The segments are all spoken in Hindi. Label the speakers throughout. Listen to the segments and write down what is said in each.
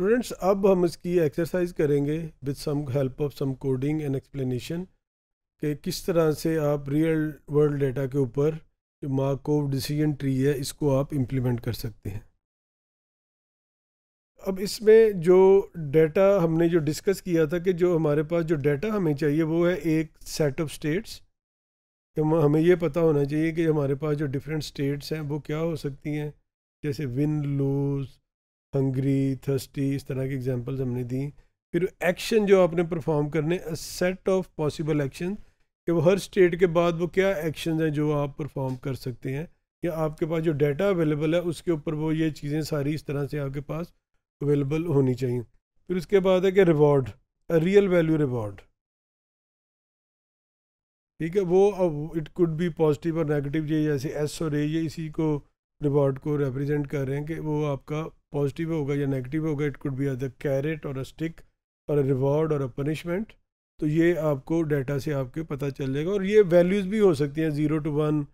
Speaker 1: स्टूडेंट्स अब हम इसकी एक्सरसाइज करेंगे with some help of some coding and explanation कि किस तरह से आप रियल वर्ल्ड डाटा के ऊपर जो मार्कोव डिसीजन ट्री है इसको आप इम्प्लीमेंट कर सकते हैं अब इसमें जो डेटा हमने जो डिस्कस किया था कि जो हमारे पास जो डाटा हमें चाहिए वो है एक सेट ऑफ स्टेट्स हमें ये पता होना चाहिए कि हमारे पास जो डिफरेंट स्टेट्स हैं वो क्या हो सकती हैं जैसे विन लूज़ हंग्री थर्स्टी इस तरह की एग्जांपल्स हमने दी फिर एक्शन जो आपने परफॉर्म करने सेट ऑफ पॉसिबल एक्शन कि वो हर स्टेट के बाद वो क्या एक्शन हैं जो आप परफॉर्म कर सकते हैं या आपके पास जो डाटा अवेलेबल है उसके ऊपर वो ये चीज़ें सारी इस तरह से आपके पास अवेलेबल होनी चाहिए फिर उसके बाद है कि रिवॉर्ड रियल वैल्यू रिवॉर्ड ठीक है वो इट कुड बी पॉजिटिव और नेगेटिव ये जैसे एस और ए ये इसी को रिवॉर्ड को रिप्रेजेंट कर रहे हैं कि वो आपका पॉजिटिव होगा या नेगेटिव होगा it could be as a carrot और अ स्टिक और अ रिवॉर्ड और अ पनिशमेंट तो ये आपको डाटा से आपके पता चल जाएगा और ये वैल्यूज़ भी हो सकती हैं ज़ीरो टू वन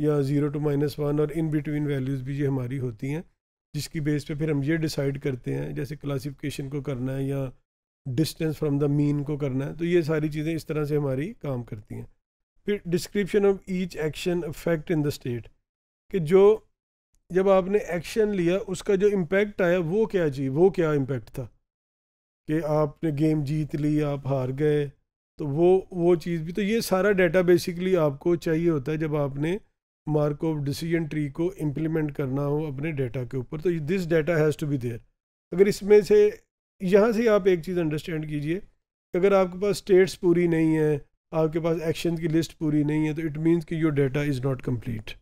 Speaker 1: या ज़ीरो टू माइनस वन और इन बिटवीन वैल्यूज़ भी ये हमारी होती हैं जिसकी बेस पे फिर हम ये डिसाइड करते हैं जैसे क्लासिफिकेशन को करना है या डिस्टेंस फ्रॉम द मीन को करना है तो ये सारी चीज़ें इस तरह से हमारी काम करती हैं फिर description of each action affect in the state कि जो जब आपने एक्शन लिया उसका जो इम्पैक्ट आया वो क्या जी वो क्या इम्पैक्ट था कि आपने गेम जीत ली आप हार गए तो वो वो चीज़ भी तो ये सारा डाटा बेसिकली आपको चाहिए होता है जब आपने मार्क ऑफ डिसीजन ट्री को इम्प्लीमेंट करना हो अपने डाटा के ऊपर तो this data has to be there अगर इसमें से यहाँ से आप एक चीज़ अंडरस्टैंड कीजिए अगर आपके पास स्टेट्स पूरी नहीं है आपके पास एक्शन की लिस्ट पूरी नहीं है तो इट मीन्स कि your data is not complete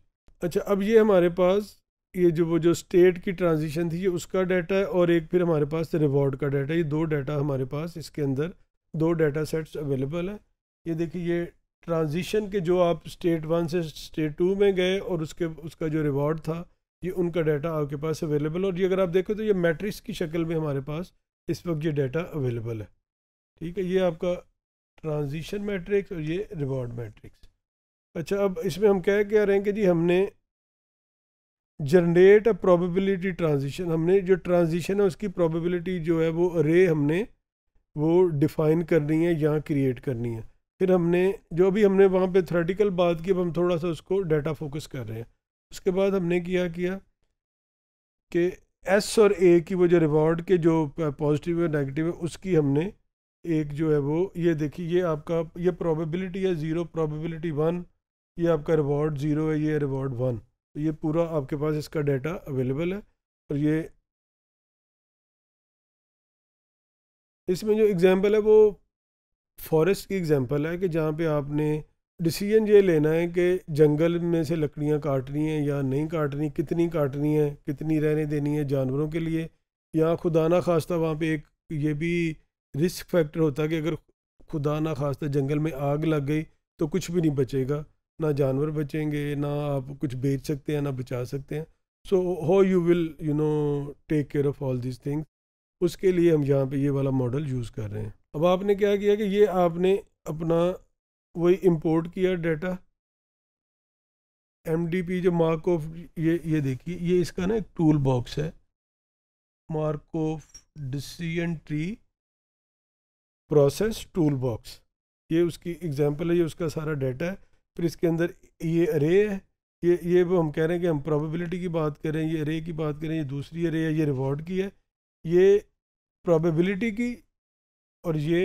Speaker 1: अच्छा अब ये हमारे पास ये जो वो जो स्टेट की ट्रांजिशन थी ये उसका डाटा है और एक फिर हमारे पास रिवॉर्ड का डाटा ये दो डाटा हमारे पास इसके अंदर दो डाटा सेट्स अवेलेबल हैं ये देखिए ये ट्रांजिशन के जो आप स्टेट वन से स्टेट टू में गए और उसके उसका जो रिवॉर्ड था ये उनका डाटा आपके पास अवेलेबल और ये अगर आप देखो तो ये मैट्रिक्स की शक्ल में हमारे पास इस वक्त ये डाटा अवेलेबल है ठीक है ये आपका ट्रांजिशन मैट्रिक्स और ये रिवॉर्ड मैट्रिक्स अच्छा अब इसमें हम क्या कह रहे हैं कि जी हमने जनरेट अ प्रोबेबिलिटी ट्रांजिशन हमने जो ट्रांजिशन है उसकी प्रोबेबिलिटी जो है वो रे हमने वो डिफ़ाइन करनी है यहाँ क्रिएट करनी है फिर हमने जो अभी हमने वहाँ पे थ्रेटिकल बात की अब हम थोड़ा सा उसको डाटा फोकस कर रहे हैं उसके बाद हमने क्या किया कि एस और ए की वो जो रिवॉर्ड के जो पॉजिटिव है नेगेटिव है उसकी हमने एक जो है वो ये देखी ये आपका ये प्रोबेबिलिटी है ज़ीरो प्रोबेबिलिटी वन ये आपका रिवॉर्ड ज़ीरो है ये रिवॉर्ड वन तो ये पूरा आपके पास इसका डाटा अवेलेबल है और ये इसमें जो एग्ज़ाम्पल है वो फॉरेस्ट की एग्ज़ाम्पल है कि जहाँ पे आपने डिसीजन ये लेना है कि जंगल में से लकड़ियाँ काटनी हैं या नहीं काटनी कितनी काटनी है कितनी रहने देनी है जानवरों के लिए या खुदा ना खास्ता वहाँ पे एक ये भी रिस्क फैक्टर होता है कि अगर खुदा ना खास्ता जंगल में आग लग गई तो कुछ भी नहीं बचेगा ना जानवर बचेंगे ना आप कुछ बेच सकते हैं ना बचा सकते हैं so how you will you know take care of all this things उसके लिए हम यहाँ पे ये वाला मॉडल यूज़ कर रहे हैं अब आपने क्या किया कि ये आपने अपना वही इंपोर्ट किया डाटा एम डी पी जो मार्क ऑफ ये ये देखिए ये इसका ना एक टूल बॉक्स है Markov decision tree process tool box ये उसकी एग्जांपल है ये उसका सारा डाटा है फिर इसके अंदर ये अरे है ये ये वो हम कह रहे हैं कि हम प्रोबेबिलिटी की बात करें ये अरे की बात करें ये दूसरी अरे है ये रिवॉर्ड की है ये प्रोबेबिलिटी की और ये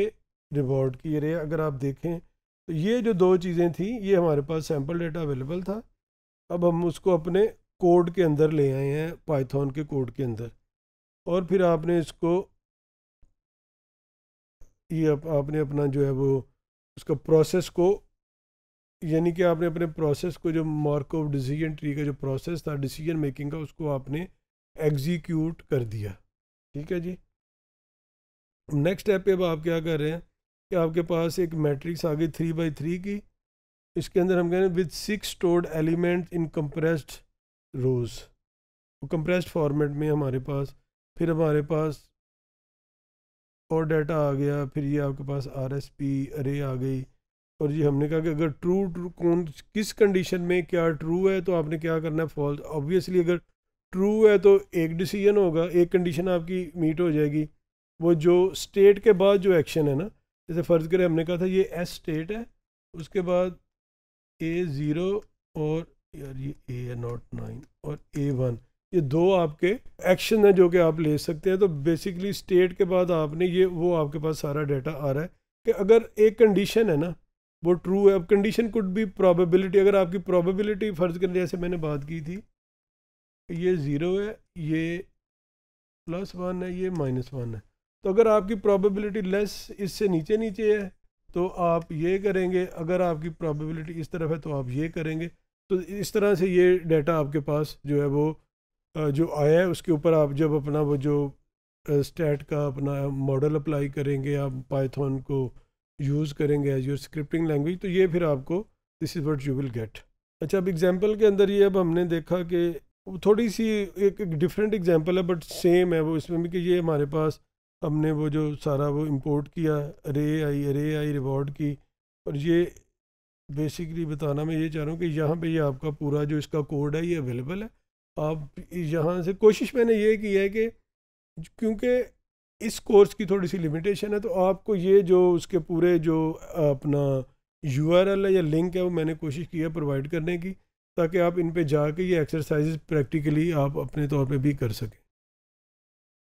Speaker 1: रिवॉर्ड की अरे अगर आप देखें तो ये जो दो चीज़ें थी ये हमारे पास सैम्पल डेटा अवेलेबल था अब हम उसको अपने कोड के अंदर ले आए हैं पाइथन के कोड के अंदर और फिर आपने इसको ये आप, आपने अपना जो है वो उसका प्रोसेस को यानी कि आपने अपने प्रोसेस को जो ऑफ डिसीजन ट्री का जो प्रोसेस था डिसीजन मेकिंग का उसको आपने एग्जीक्यूट कर दिया ठीक है जी नेक्स्ट स्टेप पे अब आप क्या कर रहे हैं कि आपके पास एक मैट्रिक्स आ गई थ्री बाई थ्री की इसके अंदर हम कह रहे हैं with six stored element in compressed rows compressed format में हमारे पास फिर हमारे पास और डाटा आ गया फिर ये आपके पास आर एस पी अरे आ गई और जी हमने कहा कि अगर ट्रू ट्रू कौन किस कंडीशन में क्या ट्रू है तो आपने क्या करना है फॉल्स ऑब्वियसली अगर ट्रू है तो एक डिसीजन होगा एक कंडीशन आपकी मीट हो जाएगी वो जो स्टेट के बाद जो एक्शन है ना जैसे फ़र्ज़ करें हमने कहा था ये एस स्टेट है उसके बाद ए ज़ीरो और यार ये ए है नॉट नाइन और ए वन ये दो आपके एक्शन हैं जो कि आप ले सकते हैं तो बेसिकली स्टेट के बाद आपने ये वो आपके पास सारा डाटा आ रहा है कि अगर एक कंडीशन है ना वो ट्रू है अब कंडीशन कुड भी प्रॉबेबिलिटी अगर आपकी प्रॉबेबिलिटी फ़र्ज़ करें जैसे मैंने बात की थी ये ज़ीरो है ये प्लस वन है ये माइनस वन है तो अगर आपकी प्रॉबेबिलिटी लेस इससे नीचे नीचे है तो आप ये करेंगे अगर आपकी प्रॉबेबिलिटी इस तरफ है तो आप ये करेंगे तो इस तरह से ये डाटा आपके पास जो है वो जो आया है उसके ऊपर आप जब अपना वो जो स्टैट का अपना मॉडल अप्लाई करेंगे आप पाइथन को यूज़ करेंगे एज योर स्क्रिप्टिंग लैंग्वेज तो ये फिर आपको this is what you will get अच्छा अब एग्जाम्पल के अंदर ये अब हमने देखा कि थोड़ी सी एक डिफरेंट एग्जाम्पल है बट सेम है वो इसमें भी कि ये हमारे पास हमने वो जो सारा वो इम्पोर्ट किया अरे आई अरे आई रिवॉर्ड की और ये बेसिकली बताना मैं ये चाह रहा हूँ कि यहाँ पे ये यह आपका पूरा जो इसका कोड है ये अवेलेबल है आप यहाँ से कोशिश मैंने ये की है कि क्योंकि इस कोर्स की थोड़ी सी लिमिटेशन है तो आपको ये जो उसके पूरे जो अपना यू है या लिंक है वो मैंने कोशिश की है प्रोवाइड करने की ताकि आप इन पर जाके ये एक्सरसाइज प्रैक्टिकली आप अपने तौर पर भी कर सकें